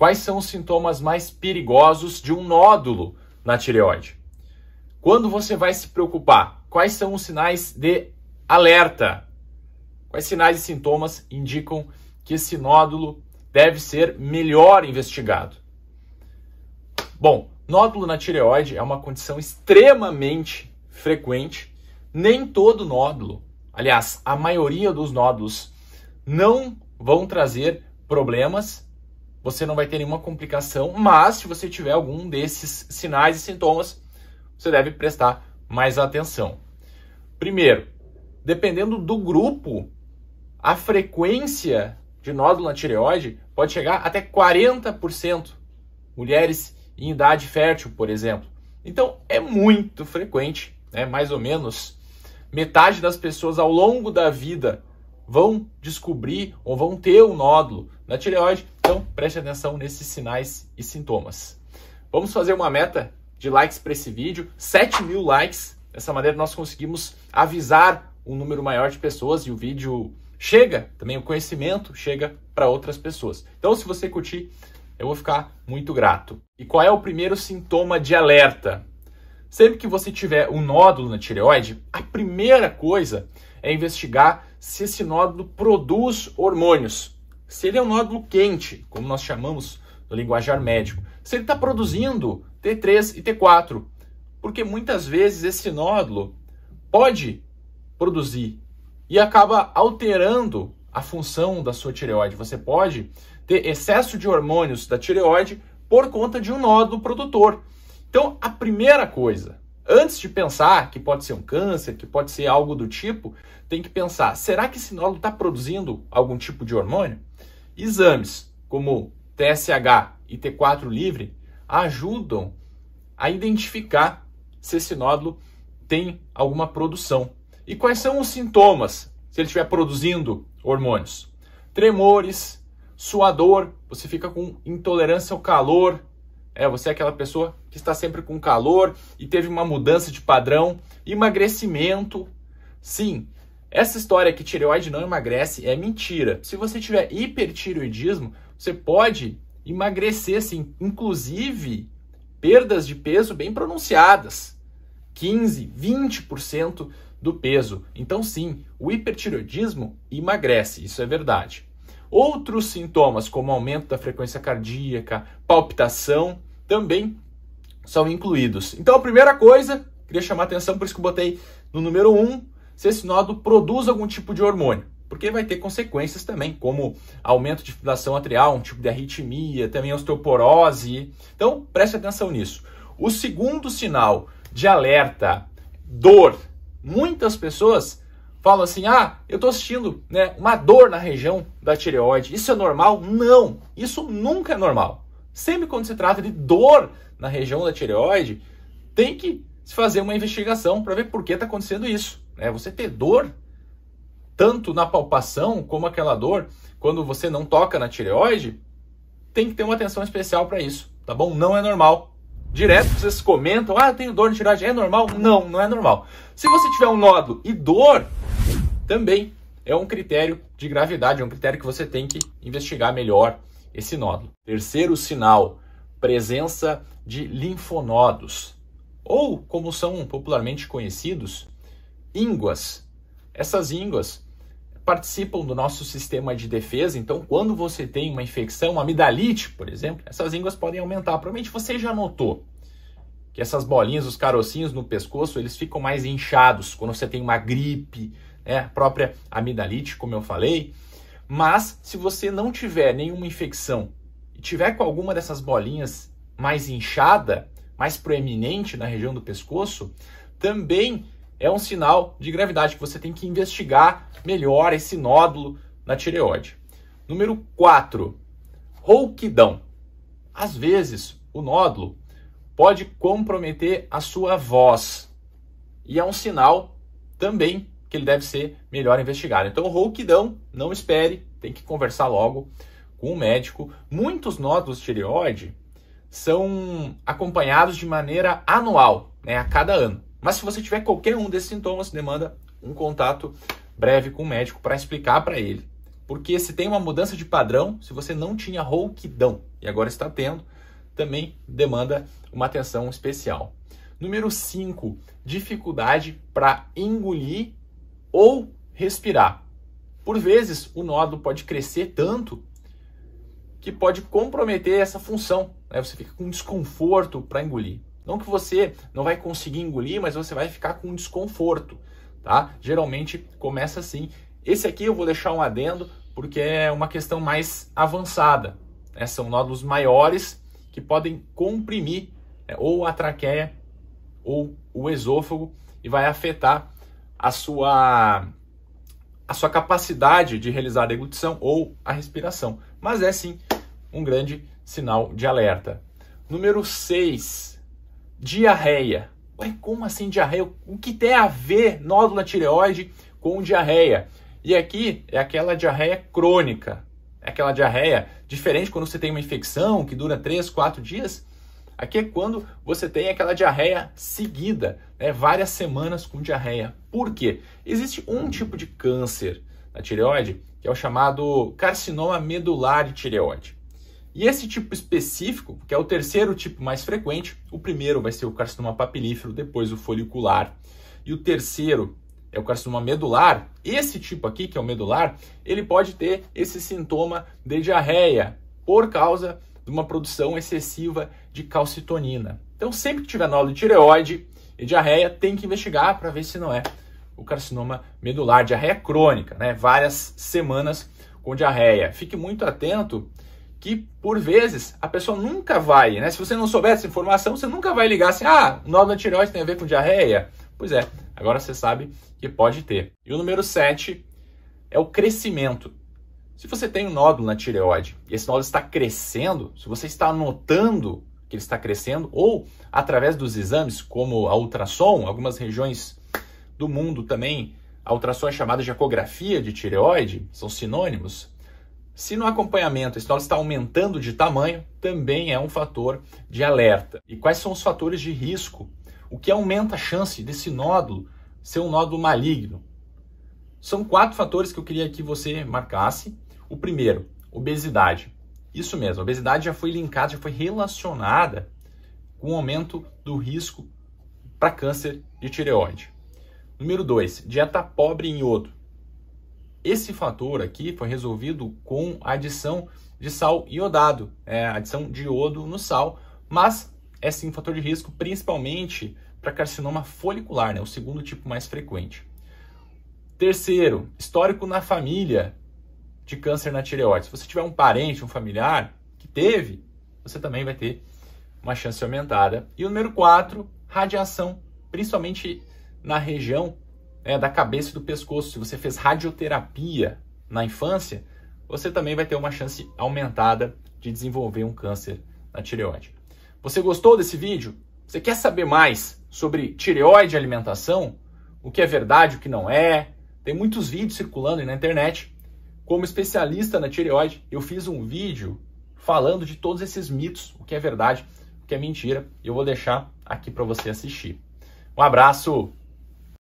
Quais são os sintomas mais perigosos de um nódulo na tireoide? Quando você vai se preocupar? Quais são os sinais de alerta? Quais sinais e sintomas indicam que esse nódulo deve ser melhor investigado? Bom, nódulo na tireoide é uma condição extremamente frequente. Nem todo nódulo, aliás, a maioria dos nódulos não vão trazer problemas você não vai ter nenhuma complicação, mas se você tiver algum desses sinais e sintomas, você deve prestar mais atenção. Primeiro, dependendo do grupo, a frequência de nódulo na tireoide pode chegar até 40%. Mulheres em idade fértil, por exemplo. Então, é muito frequente, né? mais ou menos metade das pessoas ao longo da vida vão descobrir ou vão ter um nódulo na tireoide então, preste atenção nesses sinais e sintomas. Vamos fazer uma meta de likes para esse vídeo, 7 mil likes. Dessa maneira, nós conseguimos avisar um número maior de pessoas e o vídeo chega, também o conhecimento chega para outras pessoas. Então, se você curtir, eu vou ficar muito grato. E qual é o primeiro sintoma de alerta? Sempre que você tiver um nódulo na tireoide, a primeira coisa é investigar se esse nódulo produz hormônios. Se ele é um nódulo quente, como nós chamamos no linguajar médico, se ele está produzindo T3 e T4, porque muitas vezes esse nódulo pode produzir e acaba alterando a função da sua tireoide. Você pode ter excesso de hormônios da tireoide por conta de um nódulo produtor. Então, a primeira coisa, antes de pensar que pode ser um câncer, que pode ser algo do tipo, tem que pensar: será que esse nódulo está produzindo algum tipo de hormônio? Exames como TSH e T4 livre ajudam a identificar se esse nódulo tem alguma produção. E quais são os sintomas se ele estiver produzindo hormônios? Tremores, suador, você fica com intolerância ao calor. É, você é aquela pessoa que está sempre com calor e teve uma mudança de padrão, emagrecimento. Sim, essa história que tireoide não emagrece é mentira. Se você tiver hipertireoidismo, você pode emagrecer, sim, inclusive perdas de peso bem pronunciadas, 15, 20% do peso. Então, sim, o hipertireoidismo emagrece, isso é verdade. Outros sintomas, como aumento da frequência cardíaca, palpitação, também são incluídos. Então, a primeira coisa, queria chamar a atenção, por isso que eu botei no número 1, um, se esse nódulo produz algum tipo de hormônio, porque vai ter consequências também, como aumento de fibrilação atrial, um tipo de arritmia, também osteoporose. Então, preste atenção nisso. O segundo sinal de alerta, dor. Muitas pessoas falam assim: "Ah, eu estou sentindo, né, uma dor na região da tireoide. Isso é normal?" Não, isso nunca é normal. Sempre quando se trata de dor na região da tireoide, tem que se fazer uma investigação para ver por que está acontecendo isso. Né? Você ter dor, tanto na palpação como aquela dor, quando você não toca na tireoide, tem que ter uma atenção especial para isso, tá bom? Não é normal. Direto vocês comentam, ah, tenho dor na tireoide, é normal? Não, não é normal. Se você tiver um nódulo e dor, também é um critério de gravidade, é um critério que você tem que investigar melhor esse nódulo. Terceiro sinal, presença de linfonodos, ou como são popularmente conhecidos, ínguas. Essas ínguas participam do nosso sistema de defesa, então quando você tem uma infecção, uma amidalite, por exemplo, essas ínguas podem aumentar. Provavelmente você já notou que essas bolinhas, os carocinhos no pescoço, eles ficam mais inchados quando você tem uma gripe, né, a própria amidalite, como eu falei. Mas se você não tiver nenhuma infecção e tiver com alguma dessas bolinhas mais inchada, mais proeminente na região do pescoço, também é um sinal de gravidade que você tem que investigar melhor esse nódulo na tireoide. Número 4, rouquidão. Às vezes, o nódulo pode comprometer a sua voz e é um sinal também que ele deve ser melhor investigado. Então, rouquidão, não espere, tem que conversar logo com o médico. Muitos nódulos tireoide são acompanhados de maneira anual, né, a cada ano. Mas se você tiver qualquer um desses sintomas, demanda um contato breve com o médico para explicar para ele. Porque se tem uma mudança de padrão, se você não tinha rouquidão e agora está tendo, também demanda uma atenção especial. Número 5, dificuldade para engolir ou respirar. Por vezes, o nódulo pode crescer tanto que pode comprometer essa função. Né? Você fica com desconforto para engolir. Não que você não vai conseguir engolir, mas você vai ficar com um desconforto, tá? Geralmente começa assim. Esse aqui eu vou deixar um adendo porque é uma questão mais avançada. Né? São nódulos maiores que podem comprimir né? ou a traqueia ou o esôfago e vai afetar a sua a sua capacidade de realizar a deglutição ou a respiração. Mas é sim um grande sinal de alerta. Número 6, diarreia. Ué, como assim diarreia? O que tem a ver nódula tireoide com diarreia? E aqui é aquela diarreia crônica, é aquela diarreia diferente quando você tem uma infecção que dura 3, 4 dias. Aqui é quando você tem aquela diarreia seguida, né? várias semanas com diarreia. Por quê? Existe um tipo de câncer na tireoide que é o chamado carcinoma medular de tireoide. E esse tipo específico, que é o terceiro tipo mais frequente, o primeiro vai ser o carcinoma papilífero, depois o folicular. E o terceiro é o carcinoma medular. Esse tipo aqui, que é o medular, ele pode ter esse sintoma de diarreia por causa de uma produção excessiva de calcitonina. Então, sempre que tiver nódulo de tireoide e diarreia, tem que investigar para ver se não é o carcinoma medular, diarreia crônica, né? Várias semanas com diarreia. Fique muito atento que por vezes a pessoa nunca vai, né? Se você não souber essa informação, você nunca vai ligar assim: ah, nó da tireoide tem a ver com diarreia. Pois é, agora você sabe que pode ter. E o número 7 é o crescimento. Se você tem um nódulo na tireoide e esse nódulo está crescendo, se você está notando que ele está crescendo, ou através dos exames, como a ultrassom, algumas regiões do mundo também, a ultrassom é chamada de ecografia de tireoide, são sinônimos, se no acompanhamento a nódulo está aumentando de tamanho, também é um fator de alerta. E quais são os fatores de risco? O que aumenta a chance desse nódulo ser um nódulo maligno? São quatro fatores que eu queria que você marcasse. O primeiro, obesidade. Isso mesmo, a obesidade já foi linkada, já foi relacionada com o aumento do risco para câncer de tireoide. Número 2, dieta pobre em iodo. Esse fator aqui foi resolvido com a adição de sal iodado, é, adição de iodo no sal, mas é sim um fator de risco, principalmente para carcinoma folicular, né, o segundo tipo mais frequente. Terceiro, histórico na família de câncer na tireoide. Se você tiver um parente, um familiar que teve, você também vai ter uma chance aumentada. E o número quatro, radiação, principalmente na região né, da cabeça e do pescoço. Se você fez radioterapia na infância, você também vai ter uma chance aumentada de desenvolver um câncer na tireoide. Você gostou desse vídeo? Você quer saber mais sobre tireoide e alimentação? O que é verdade, o que não é? Tem muitos vídeos circulando na internet. Como especialista na tireoide, eu fiz um vídeo falando de todos esses mitos, o que é verdade, o que é mentira, e eu vou deixar aqui para você assistir. Um abraço!